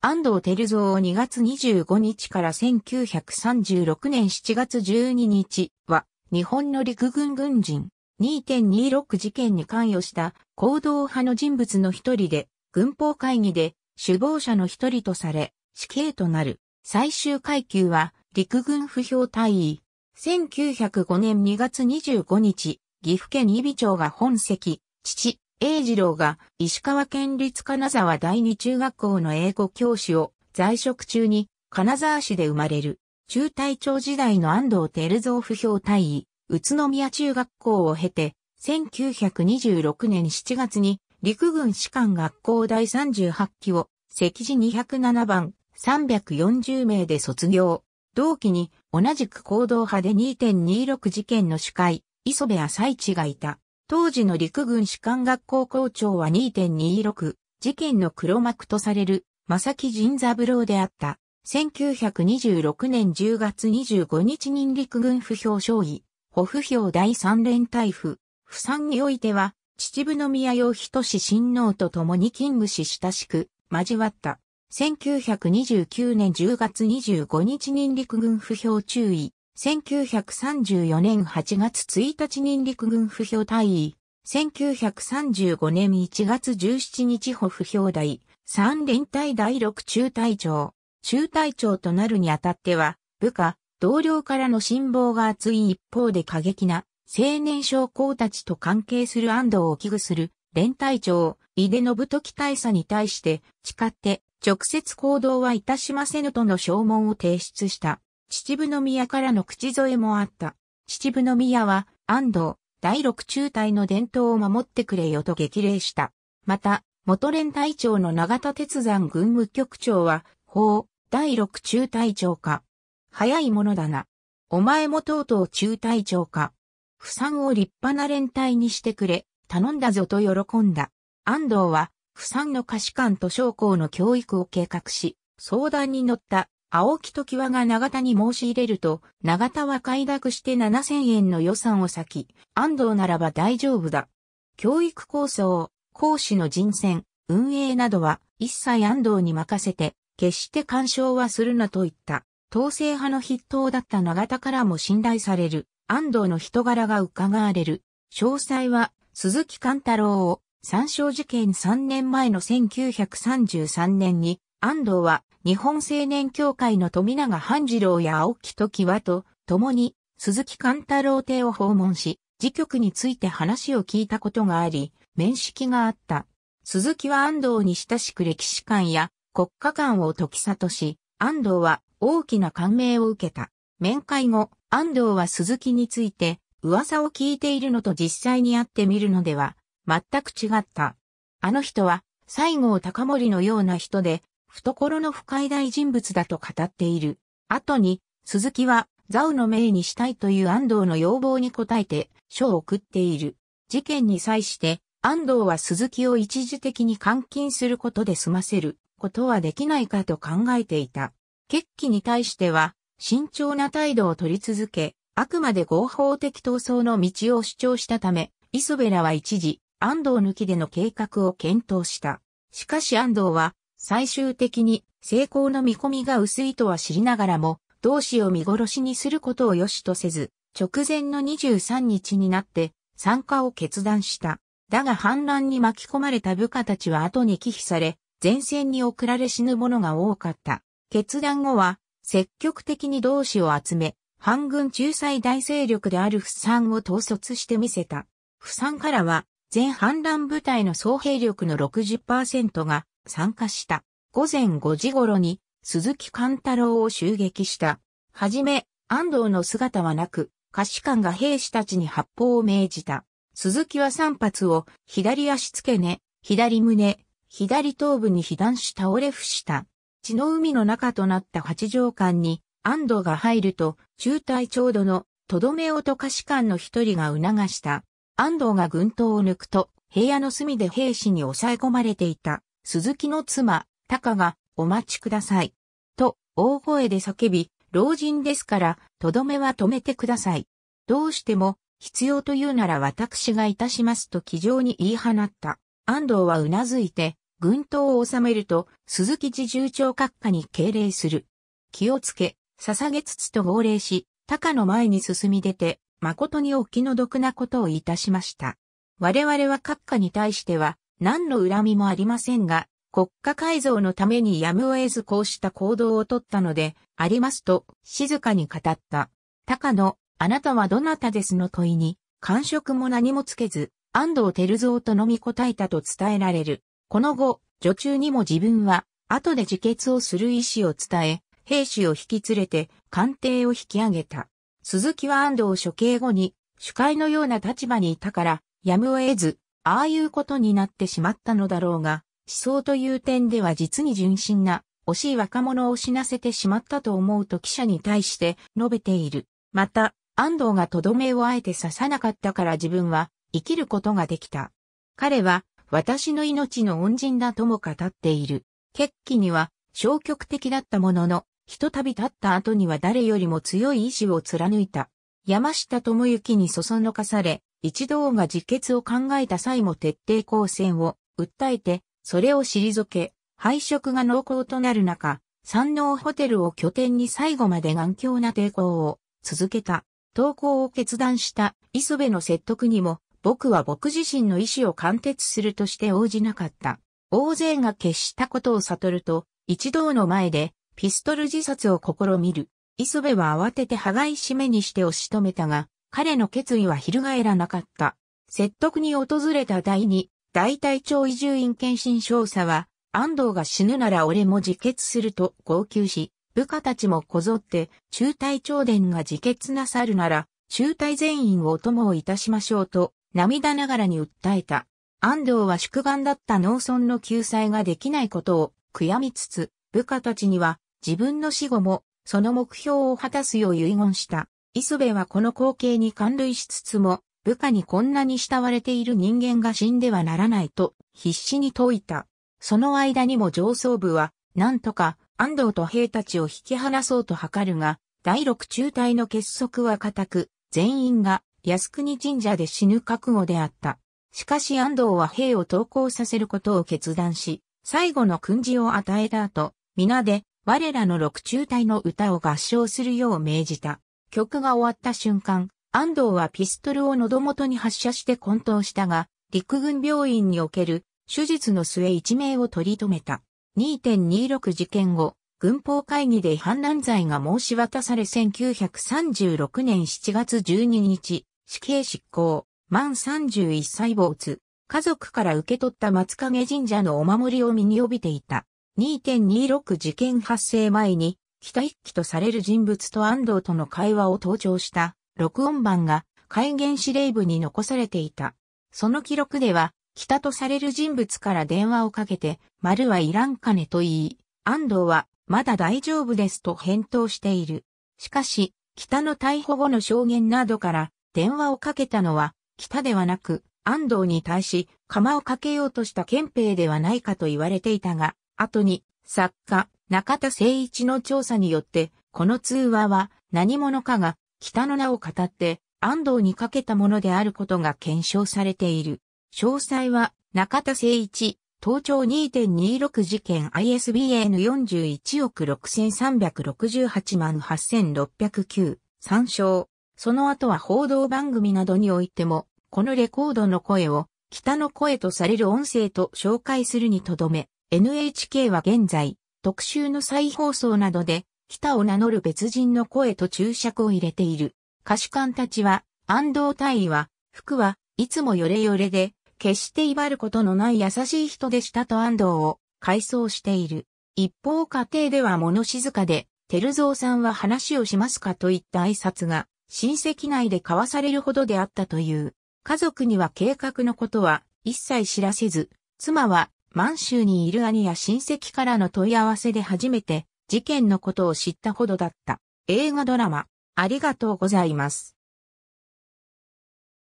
安藤照蔵を2月25日から1936年7月12日は、日本の陸軍軍人2.26事件に関与した行動派の人物の一人で、軍法会議で首謀者の一人とされ、死刑となる。最終階級は、陸軍不評隊尉。1905年2月25日、岐阜県伊美町が本籍、父、英二郎が石川県立金沢第二中学校の英語教師を在職中に金沢市で生まれる中隊長時代の安藤照蔵不評大尉、宇都宮中学校を経て1926年7月に陸軍士官学校第38期を席次207番340名で卒業。同期に同じく行動派で2.26事件の司会、磯部朝市がいた。当時の陸軍士官学校校長は2.26、事件の黒幕とされる、正木仁三郎であった。1926年10月25日人陸軍不評将尉、保不評第三連隊府、不参においては、秩父宮洋人志親王と共に勤務し親しく、交わった。1929年10月25日人陸軍不評注意、1934年8月1日人陸軍不評大尉、1935年1月17日補不評大、三連隊第六中隊長、中隊長となるにあたっては、部下、同僚からの辛抱が厚い一方で過激な、青年将校たちと関係する安藤を危惧する、連隊長、井出信時大佐に対して、誓って、直接行動はいたしませぬとの証文を提出した。秩父宮からの口添えもあった。秩父宮は、安藤、第六中隊の伝統を守ってくれよと激励した。また、元連隊長の永田鉄山軍務局長は、法、第六中隊長か。早いものだな。お前もとうとう中隊長か。不産を立派な連隊にしてくれ、頼んだぞと喜んだ。安藤は、不産の可視官と将校の教育を計画し、相談に乗った青木時和が長田に申し入れると、長田は快諾して7000円の予算を割き、安藤ならば大丈夫だ。教育構想、講師の人選、運営などは一切安藤に任せて、決して干渉はするなと言った。統制派の筆頭だった長田からも信頼される、安藤の人柄が伺われる。詳細は、鈴木貫太郎を、参照事件3年前の1933年に、安藤は日本青年協会の富永半次郎や青木時和と共に鈴木貫太郎邸を訪問し、時局について話を聞いたことがあり、面識があった。鈴木は安藤に親しく歴史観や国家観を解き悟し、安藤は大きな感銘を受けた。面会後、安藤は鈴木について噂を聞いているのと実際に会ってみるのでは全く違った。あの人は西郷隆盛のような人で懐の深い大人物だと語っている。後に、鈴木は、ザウの命にしたいという安藤の要望に応えて、書を送っている。事件に際して、安藤は鈴木を一時的に監禁することで済ませることはできないかと考えていた。決起に対しては、慎重な態度を取り続け、あくまで合法的闘争の道を主張したため、磯部らは一時、安藤抜きでの計画を検討した。しかし安藤は、最終的に成功の見込みが薄いとは知りながらも、同志を見殺しにすることを良しとせず、直前の23日になって参加を決断した。だが反乱に巻き込まれた部下たちは後に忌避され、前線に送られ死ぬ者が多かった。決断後は、積極的に同志を集め、反軍仲裁大勢力である不産を統率してみせた。不産からは、全反乱部隊の総兵力の60%が参加した。午前5時頃に鈴木貫太郎を襲撃した。はじめ、安藤の姿はなく、歌士官が兵士たちに発砲を命じた。鈴木は3発を左足付け根、左胸、左頭部に被弾し倒れ伏した。血の海の中となった八条間に安藤が入ると中隊ちょうどのとどめをと下士官の一人が促した。安藤が軍刀を抜くと平野の隅で兵士に抑え込まれていた鈴木の妻、高が、お待ちください。と、大声で叫び、老人ですから、とどめは止めてください。どうしても、必要というなら私がいたしますと気丈に言い放った。安藤はうなずいて、軍刀を収めると、鈴木自重長閣下に敬礼する。気をつけ、捧げつつと号令し、鷹の前に進み出て、誠にお気の毒なことをいたしました。我々は閣下に対しては、何の恨みもありませんが、国家改造のためにやむを得ずこうした行動をとったので、ありますと、静かに語った。高野、あなたはどなたですの問いに、感触も何もつけず、安藤照蔵と飲み答えたと伝えられる。この後、女中にも自分は、後で自決をする意思を伝え、兵士を引き連れて、官邸を引き上げた。鈴木は安藤処刑後に、主会のような立場にいたから、やむを得ず、ああいうことになってしまったのだろうが、思想という点では実に純真な、惜しい若者を死なせてしまったと思うと記者に対して述べている。また、安藤がとどめをあえて刺さなかったから自分は生きることができた。彼は私の命の恩人だとも語っている。決起には消極的だったものの、ひとたび立った後には誰よりも強い意志を貫いた。山下智之にそそのかされ、一同が自決を考えた際も徹底抗戦を訴えて、それを退け、敗色が濃厚となる中、山王ホテルを拠点に最後まで頑強な抵抗を続けた。投稿を決断した磯部の説得にも、僕は僕自身の意志を貫徹するとして応じなかった。大勢が決したことを悟ると、一同の前でピストル自殺を試みる。磯部は慌てて羽がい締めにして押し止めたが、彼の決意は翻らなかった。説得に訪れた第二、大隊長移住院検診少佐は、安藤が死ぬなら俺も自決すると号泣し、部下たちもこぞって、中隊長殿が自決なさるなら、中隊全員をお供をいたしましょうと、涙ながらに訴えた。安藤は宿願だった農村の救済ができないことを悔やみつつ、部下たちには自分の死後もその目標を果たすよう遺言した。磯部はこの光景に感類しつつも、部下にこんなに慕われている人間が死んではならないと、必死に説いた。その間にも上層部は、なんとか、安藤と兵たちを引き離そうと図るが、第六中隊の結束は固く、全員が靖国神社で死ぬ覚悟であった。しかし安藤は兵を投降させることを決断し、最後の訓示を与えた後、皆で我らの六中隊の歌を合唱するよう命じた。曲が終わった瞬間、安藤はピストルを喉元に発射して混沌したが、陸軍病院における手術の末一命を取り留めた。2.26事件後、軍法会議で反乱罪が申し渡され1936年7月12日、死刑執行、満31歳つ。家族から受け取った松影神社のお守りを身に帯びていた。2.26事件発生前に北一輝とされる人物と安藤との会話を盗聴した録音版が戒厳司令部に残されていた。その記録では、北とされる人物から電話をかけて、丸はいらんかねと言い、安藤は、まだ大丈夫ですと返答している。しかし、北の逮捕後の証言などから、電話をかけたのは、北ではなく、安藤に対し、釜をかけようとした憲兵ではないかと言われていたが、後に、作家、中田誠一の調査によって、この通話は何者かが北の名を語って安藤にかけたものであることが検証されている。詳細は中田誠一、東京2.26事件 ISBN 41億6368万8609参照。その後は報道番組などにおいても、このレコードの声を北の声とされる音声と紹介するにとどめ、NHK は現在、特集の再放送などで、北を名乗る別人の声と注釈を入れている。歌手官たちは、安藤大尉は、服はいつもよれよれで、決して威張ることのない優しい人でしたと安藤を回想している。一方家庭では物静かで、照蔵さんは話をしますかといった挨拶が、親戚内で交わされるほどであったという。家族には計画のことは一切知らせず、妻は満州にいる兄や親戚からの問い合わせで初めて事件のことを知ったほどだった。映画ドラマ、ありがとうございます。